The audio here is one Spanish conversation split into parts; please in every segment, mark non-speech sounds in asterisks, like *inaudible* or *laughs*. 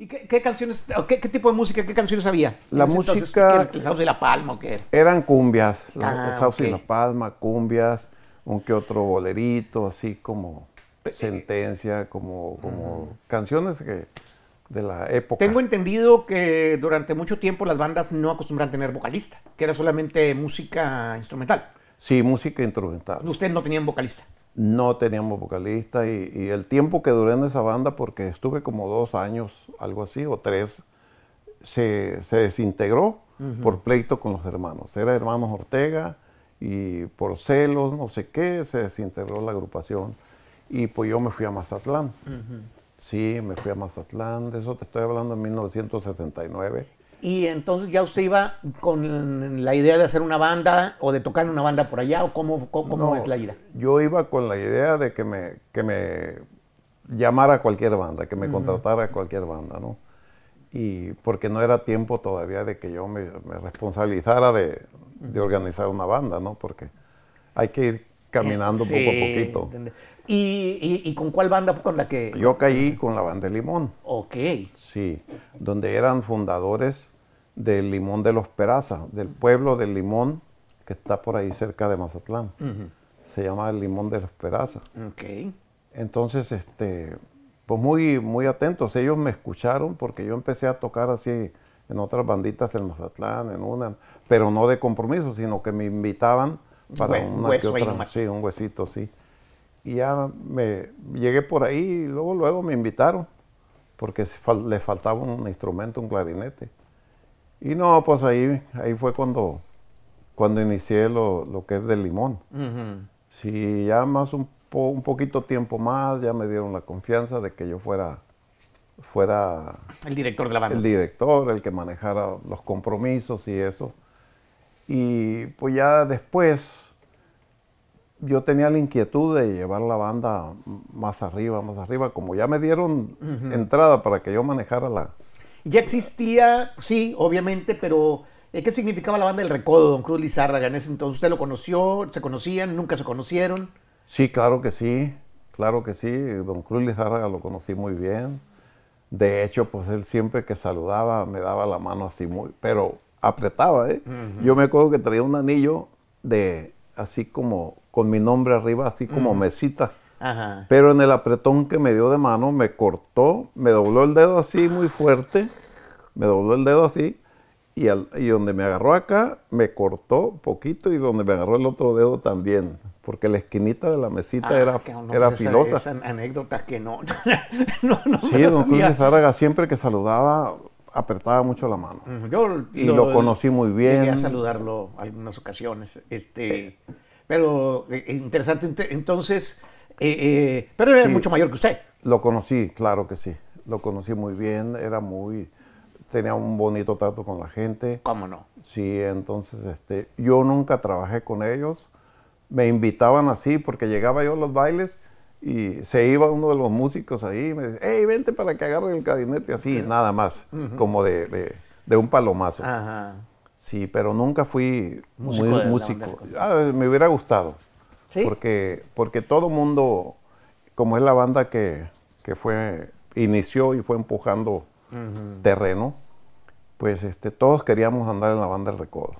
¿Y qué, canciones, qué, tipo de música, qué canciones había? La música... ¿El Sauce y la Palma o qué? Eran cumbias, ah, el Sauce y la Palma, cumbias, un que otro bolerito, así como eh, sentencia, como, canciones de la época. Tengo entendido que durante mucho tiempo las bandas no acostumbran tener vocalista, que era solamente música instrumental. Sí, música instrumental. Usted no tenían vocalista no teníamos vocalista y, el tiempo que duré en esa banda, porque estuve como dos años, algo así, o tres, se, desintegró por pleito con los hermanos. Era hermanos Ortega y por celos, no sé qué, se desintegró la agrupación y pues yo me fui a Mazatlán. Sí, me fui a Mazatlán, de eso te estoy hablando en 1969 y entonces ya usted iba con la idea de hacer una banda o de tocar en una banda por allá o cómo, cómo, es la ida. Yo iba con la idea de que me, que me llamara cualquier banda, que me contratara cualquier banda, ¿no? Y porque no era tiempo todavía de que yo me, responsabilizara de, de, organizar una banda, ¿no? Porque hay que ir caminando poco a poquito. ¿Y, con cuál banda fue con la que...? Yo caí con la banda de Limón. Ok. Sí, donde eran fundadores del Limón de los Peraza, del pueblo del Limón, que está por ahí cerca de Mazatlán. Se llama el Limón de los Peraza. Ok. Entonces, este, pues muy, muy atentos. Ellos me escucharon porque yo empecé a tocar así en otras banditas del Mazatlán, en una, pero no de compromiso, sino que me invitaban para un hueso ahí Sí, un huesito, sí. Y ya me llegué por ahí y luego, luego me invitaron porque le faltaba un instrumento, un clarinete. Y no, pues ahí, ahí fue cuando, cuando inicié lo, lo que es de limón. si Sí, ya más un, un poquito tiempo más, ya me dieron la confianza de que yo fuera, fuera... El director de la banda. El director, el que manejara los compromisos y eso. Y pues ya después yo tenía la inquietud de llevar la banda más arriba, más arriba, como ya me dieron entrada para que yo manejara la... Ya existía, sí, obviamente, pero eh, ¿qué significaba la banda del Recodo, don Cruz Lizárraga? entonces usted lo conoció, se conocían, nunca se conocieron. Sí, claro que sí, claro que sí, don Cruz Lizárraga lo conocí muy bien. De hecho, pues él siempre que saludaba me daba la mano así muy, pero apretaba, ¿eh? Yo me acuerdo que traía un anillo de así como con mi nombre arriba, así como mesita. Ajá. Pero en el apretón que me dio de mano me cortó, me dobló el dedo así muy fuerte, me dobló el dedo así y, donde me agarró acá me cortó poquito y donde me agarró el otro dedo también, porque la esquinita de la mesita ah, era, era filosa. Esa anécdota que no. *laughs* sí, don Cruz de siempre que saludaba, apretaba mucho la mano. Yo y lo, conocí muy bien. Llegué a saludarlo algunas ocasiones. Este, pero eh, eh, interesante, entonces, eh, pero era mucho mayor que usted. Lo conocí, claro que sí. Lo conocí muy bien, era muy, tenía un bonito trato con la gente. ¿Cómo no? Sí, entonces, este, yo nunca trabajé con ellos. Me invitaban así porque llegaba yo a los bailes y se iba uno de los músicos ahí y me dice hey, vente para que agarren el gabinete, así, nada más, como de, un palomazo. Sí, pero nunca fui músico. Muy, músico. Ah, me hubiera gustado. Porque, porque todo mundo, como es la banda que, fue, inició y fue empujando terreno, pues este, todos queríamos andar en la banda del recodo.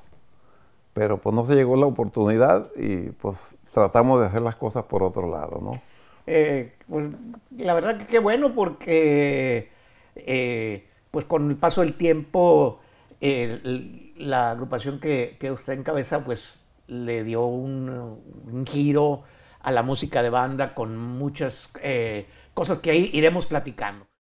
Pero pues no se llegó la oportunidad y pues tratamos de hacer las cosas por otro lado, ¿no? Eh, pues, la verdad que qué bueno porque eh, pues, con el paso del tiempo la agrupación que, que, usted encabeza pues le dio un, giro a la música de banda con muchas eh, cosas que ahí iremos platicando.